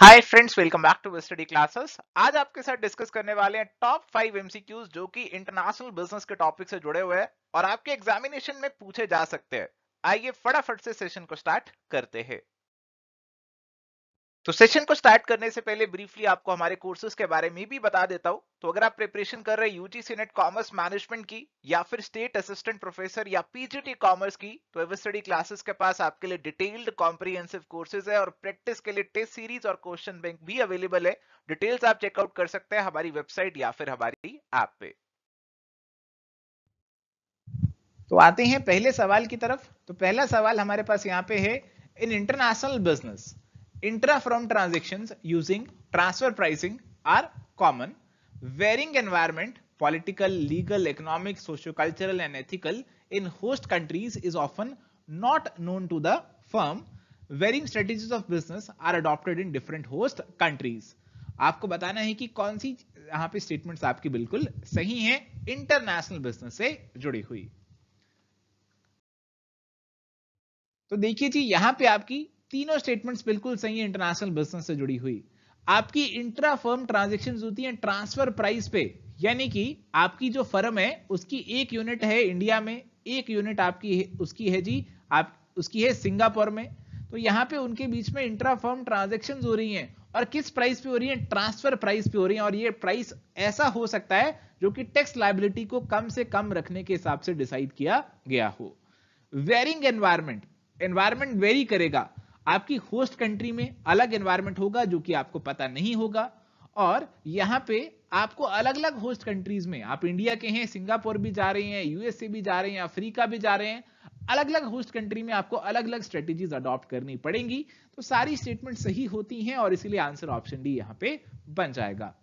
Hi friends welcome back to study classes आज आपके साथ डिस्कस करने वाले हैं टॉप फाइव एमसीक्यूज जो कि इंटरनेशनल बिजनेस के टॉपिक से जुड़े हुए हैं और आपके एग्जामिनेशन में पूछे जा सकते हैं आइए फटाफट से सेशन को स्टार्ट करते हैं तो सेशन को स्टार्ट करने से पहले ब्रीफली आपको हमारे कोर्सेज के बारे में भी बता देता हूँ तो अगर आप प्रिपरेशन कर रहे यूजीसी नेट कॉमर्स मैनेजमेंट की या फिर स्टेट असिस्टेंट प्रोफेसर या पीजीटी कॉमर्स की तो एवर स्टडी क्लासेस के पास आपके लिए डिटेल्ड कॉम्प्रीहेंसिव कोर्सेज है और प्रैक्टिस के लिए टेस्ट सीरीज और क्वेश्चन बैंक भी अवेलेबल है डिटेल्स आप चेकआउट कर सकते हैं हमारी वेबसाइट या फिर हमारी ऐप पे तो आते हैं पहले सवाल की तरफ तो पहला सवाल हमारे पास यहाँ पे है in international business intra firm transactions using transfer pricing are common varying environment political legal economic socio-cultural and ethical in host countries is often not known to the firm varying strategies of business are adopted in different host countries आपको बताना है कि कौन सी यहां पे statements आपकी बिल्कुल सही हैं इंटरनेशनल बिजनेस से जुड़ी हुई तो देखिए जी यहां पे आपकी तीनों स्टेटमेंट्स बिल्कुल सही है इंटरनेशनल बिजनेस से जुड़ी हुई आपकी इंट्रा फर्म ट्रांजेक्शन होती है ट्रांसफर प्राइस पे यानी कि आपकी जो फर्म है उसकी एक यूनिट है इंडिया में एक यूनिट आपकी उसकी है जी आप उसकी है सिंगापुर में तो यहाँ पे उनके बीच में इंट्रा फर्म ट्रांजेक्शन हो रही हैं और किस प्राइस पे हो रही है ट्रांसफर प्राइस पे हो रही है और ये प्राइस ऐसा हो सकता है जो कि टैक्स लाइबिलिटी को कम से कम रखने के हिसाब से डिसाइड किया गया हो वेरिंग एनवायरमेंट एनवायरमेंट वेरी करेगा आपकी होस्ट कंट्री में अलग एनवायरमेंट होगा जो कि आपको पता नहीं होगा और यहाँ पे आपको अलग अलग होस्ट कंट्रीज में आप इंडिया के हैं सिंगापुर भी जा रहे हैं यूएसए भी जा रहे हैं अफ्रीका भी जा रहे हैं अलग अलग होस्ट कंट्री में आपको अलग अलग स्ट्रेटेजीज अडॉप्ट करनी पड़ेंगी तो सारी स्टेटमेंट सही होती हैं और इसीलिए आंसर ऑप्शन डी यहां पे बन जाएगा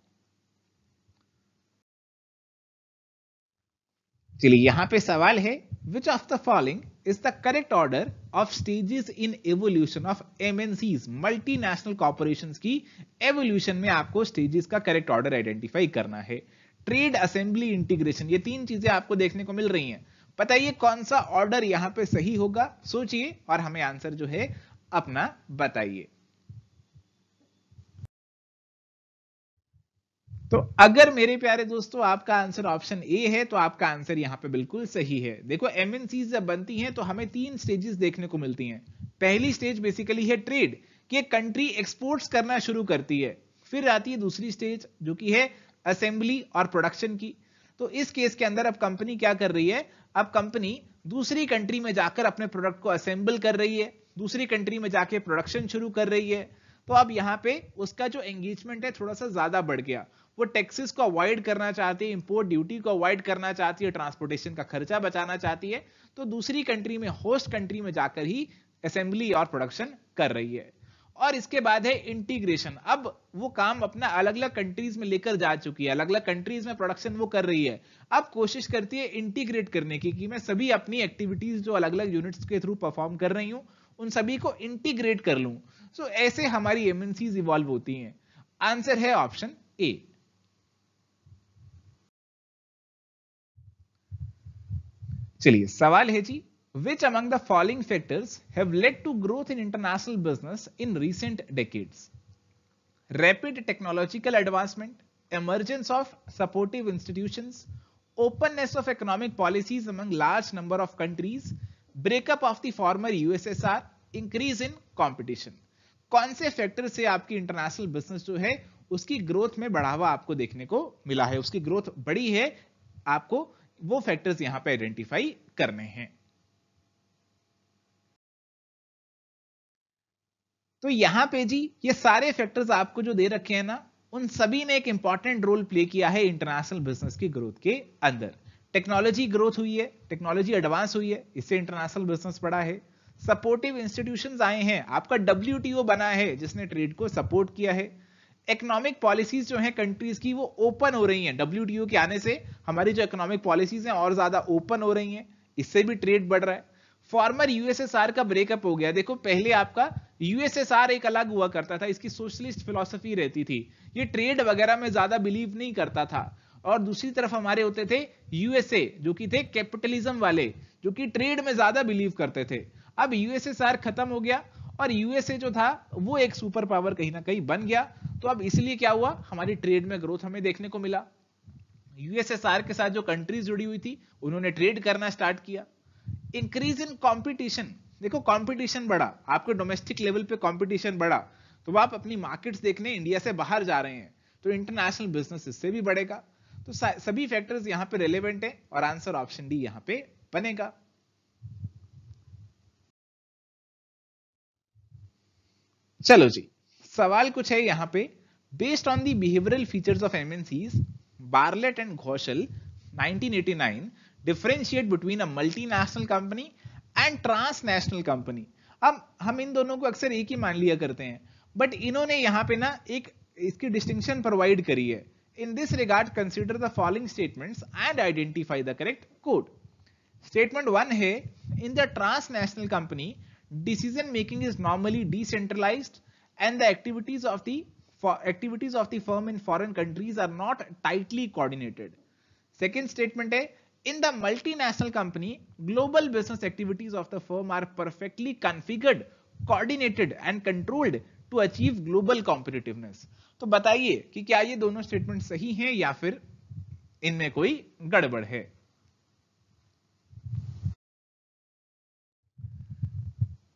चलिए यहां पे सवाल है which of the following is the correct order of stages in evolution of MNCs multinational corporations की evolution में आपको stages का correct order identify करना है trade assembly integration ये तीन चीजें आपको देखने को मिल रही हैं बताइए कौन सा ऑर्डर यहां पे सही होगा सोचिए और हमें आंसर जो है अपना बताइए तो अगर मेरे प्यारे दोस्तों आपका आंसर ऑप्शन ए है तो आपका आंसर यहाँ पे बिल्कुल सही है देखो एम जब बनती हैं तो हमें तीन स्टेजेस देखने को मिलती हैं पहली स्टेज बेसिकली है ट्रेड कि कंट्री एक्सपोर्ट्स करना शुरू करती है फिर आती है दूसरी स्टेज जो कि है असेंबली और प्रोडक्शन की तो इस केस के अंदर अब कंपनी क्या कर रही है अब कंपनी दूसरी कंट्री में जाकर अपने प्रोडक्ट को असेंबल कर रही है दूसरी कंट्री में जाके प्रोडक्शन शुरू कर रही है तो अब यहाँ पे उसका जो एंगेजमेंट है थोड़ा सा ज्यादा बढ़ गया वो टैक्सेस को अवॉइड करना चाहती है इंपोर्ट ड्यूटी को अवॉइड करना चाहती है ट्रांसपोर्टेशन का खर्चा बचाना चाहती है तो दूसरी कंट्री में होस्ट कंट्री में जाकर ही असेंबली और प्रोडक्शन कर रही है और इसके बाद है इंटीग्रेशन अब वो काम अपना अलग अलग कंट्रीज में लेकर जा चुकी है अलग अलग कंट्रीज में प्रोडक्शन वो कर रही है अब कोशिश करती है इंटीग्रेट करने की कि मैं सभी अपनी एक्टिविटीज जो अलग अलग यूनिट्स के थ्रू परफॉर्म कर रही हूँ उन सभी को इंटीग्रेट कर लूँ सो ऐसे हमारी एमएनसीज इवॉल्व होती हैं आंसर है ऑप्शन ए चलिए सवाल है जी which among the following factors have led to growth in international business in recent decades rapid technological advancement emergence of supportive institutions, openness of economic policies among large number of countries, breakup of the former USSR, increase in competition. कौन से factor से आपकी international business जो है उसकी growth में बढ़ावा आपको देखने को मिला है उसकी ग्रोथ बढ़ी है आपको वो फैक्टर्स यहां पे आइडेंटिफाई करने हैं तो यहां पे जी ये सारे फैक्टर्स आपको जो दे रखे हैं ना उन सभी ने एक इंपॉर्टेंट रोल प्ले किया है इंटरनेशनल बिजनेस की ग्रोथ के अंदर टेक्नोलॉजी ग्रोथ हुई है टेक्नोलॉजी एडवांस हुई है इससे इंटरनेशनल बिजनेस बढ़ा है सपोर्टिव इंस्टीट्यूशंस आए हैं आपका डब्ल्यू बना है जिसने ट्रेड को सपोर्ट किया है इकोनॉमिक पॉलिसीज जो हैं कंट्रीज की वो ओपन हो रही हैं डब्ल्यू के आने से हमारी जो इकोनॉमिक पॉलिसीज हैं और ज्यादा ओपन हो रही हैं इससे भी ट्रेड बढ़ रहा है फॉर्मर यूएसएसआर का ब्रेकअप हो गया देखो पहले आपका यूएसएसआर एक अलग हुआ करता था इसकी सोशलिस्ट फिलोसफी रहती थी ये ट्रेड वगैरह में ज्यादा बिलीव नहीं करता था और दूसरी तरफ हमारे होते थे यूएसए जो कि थे कैपिटलिज्म वाले जो कि ट्रेड में ज्यादा बिलीव करते थे अब यूएसएसआर खत्म हो गया और यूएसए जो था वो एक सुपर पावर कहीं ना कहीं बन गया तो अब इसलिए क्या हुआ हमारी ट्रेड में ग्रोथ हमें देखने को मिला यूएसएसआर के साथ जो कंट्रीज जुड़ी हुई थी उन्होंने ट्रेड करना स्टार्ट किया इंक्रीज इन कॉम्पिटिशन देखो कॉम्पिटिशन बढ़ा आपके डोमेस्टिक लेवल पे कॉम्पिटिशन बढ़ा तो आप अपनी मार्केट देखने इंडिया से बाहर जा रहे हैं तो इंटरनेशनल बिजनेस इससे भी बढ़ेगा तो सभी फैक्टर्स यहां पे रेलेवेंट है और आंसर ऑप्शन डी यहां पे बनेगा चलो जी सवाल कुछ है यहाँ पे based on the behavioural features of MNCs Bartlett and Ghoshal 1989 differentiate between a multinational company and transnational company अब हम इन दोनों को अक्सर एक ही मान लिया करते हैं बट इन्होंने यहाँ पे ना एक इसकी डिस्टिंक्शन प्रोवाइड करी है in this regard consider the following statements and identify the correct code statement one है in the transnational company decision making is normally decentralised and the activities of the activities of the firm in foreign countries are not tightly coordinated. Second statement है in the multinational company global business activities of the firm are perfectly configured coordinated and controlled to achieve global competitiveness. तो बताइए कि क्या ये दोनों statement सही हैं या फिर इनमें कोई गड़बड़ है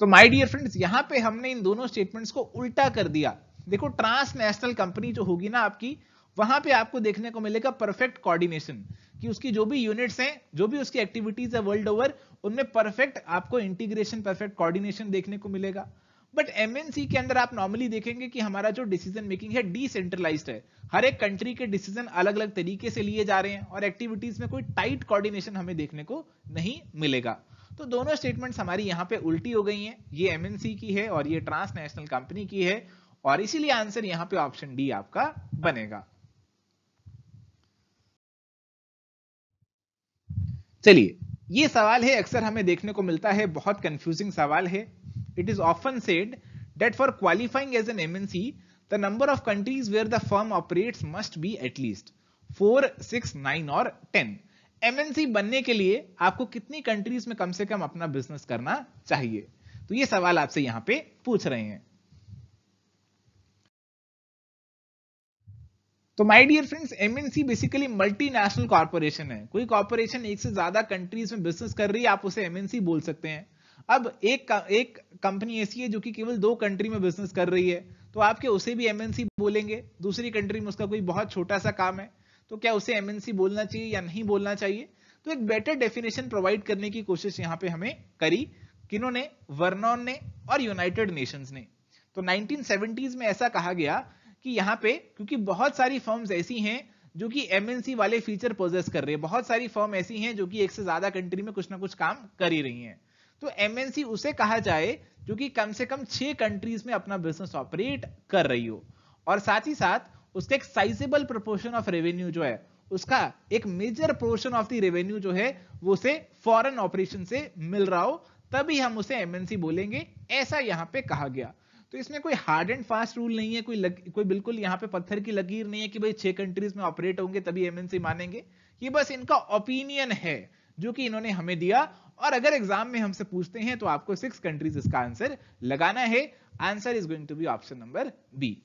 तो माय डियर फ्रेंड्स यहां पे हमने इन दोनों स्टेटमेंट्स को उल्टा कर दिया देखो ट्रांसनेशनल कंपनी जो होगी ना आपकी वहां पे आपको देखने को मिलेगा परफेक्ट कोऑर्डिनेशन कि उसकी जो भी यूनिट्स हैं जो भी उसकी एक्टिविटीज है वर्ल्ड ओवर उनमें परफेक्ट आपको इंटीग्रेशन परफेक्ट कोऑर्डिनेशन देखने को मिलेगा बट एमएनसी के अंदर आप नॉर्मली देखेंगे कि हमारा जो डिसीजन मेकिंग है डिसेंट्रलाइज है हर एक कंट्री के डिसीजन अलग अलग तरीके से लिए जा रहे हैं और एक्टिविटीज में कोई टाइट कोऑर्डिनेशन हमें देखने को नहीं मिलेगा तो दोनों स्टेटमेंट्स हमारी यहाँ पे उल्टी हो गई हैं ये एमएनसी की है और ये ट्रांसनेशनल कंपनी की है और इसीलिए आंसर यहाँ पे ऑप्शन डी आपका बनेगा चलिए ये सवाल है अक्सर हमें देखने को मिलता है बहुत कंफ्यूजिंग सवाल है it is often said that for qualifying as an MNC the number of countries where the firm operate must be at least four six nine और टेन एमएनसी बनने के लिए आपको कितनी कंट्रीज में कम से कम अपना बिजनेस करना चाहिए तो ये सवाल आपसे यहां पे पूछ रहे हैं तो my dear friends MNC basically multinational corporation है कोई कॉर्पोरेशन एक से ज्यादा कंट्रीज में बिजनेस कर रही है आप उसे एमएनसी बोल सकते हैं अब एक एक कंपनी ऐसी है जो कि केवल दो कंट्री में बिजनेस कर रही है तो आपके उसे भी एमएनसी बोलेंगे दूसरी कंट्री में उसका कोई बहुत छोटा सा काम है तो क्या उसे एमएनसी बोलना चाहिए या नहीं बोलना चाहिए तो एक बेटर डेफिनेशन प्रोवाइड करने की कोशिश यहाँ पे हमें करी किन्होंने वर्नॉन ने और यूनाइटेड नेशंस ने तो 1970s में ऐसा कहा गया कि यहाँ पे क्योंकि बहुत सारी फर्म्स ऐसी हैं जो कि एमएनसी वाले फीचर पोजेस कर रहे हैं बहुत सारी फर्म ऐसी हैं जो कि एक से ज्यादा कंट्री में कुछ ना कुछ काम कर ही रही हैं तो एमएनसी उसे कहा जाए जो कि कम से कम छह कंट्रीज में अपना बिजनेस ऑपरेट कर रही हो और साथ ही साथ उसका एक साइजेबल प्रोपोर्शन ऑफ रेवेन्यू जो है उसका एक major portion of the revenue जो है वो उसे फॉरेन ऑपरेशन से मिल रहा हो तभी हम उसे एमएनसी बोलेंगे ऐसा यहां पे कहा गया तो इसमें कोई हार्ड एंड फास्ट रूल नहीं है कोई लग, कोई बिल्कुल यहाँ पे पत्थर की लकीर नहीं है कि भाई छह कंट्रीज में ऑपरेट होंगे तभी एमएनसी मानेंगे ये बस इनका ओपिनियन है जो कि इन्होंने हमें दिया और अगर एग्जाम में हमसे पूछते हैं तो आपको सिक्स कंट्रीज इसका आंसर लगाना है answer is going to be option number B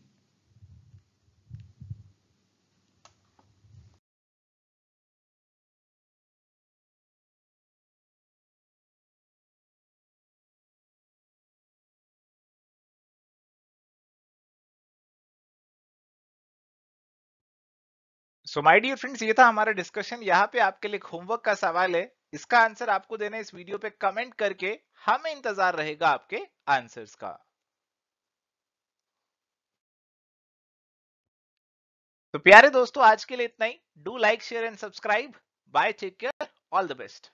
so my dear friends ये था हमारा डिस्कशन यहाँ पे आपके लिए होमवर्क का सवाल है इसका आंसर आपको देना है इस वीडियो पे कमेंट करके हमें इंतजार रहेगा आपके आंसर्स का तो प्यारे दोस्तों आज के लिए इतना ही do like share and subscribe bye take care all the best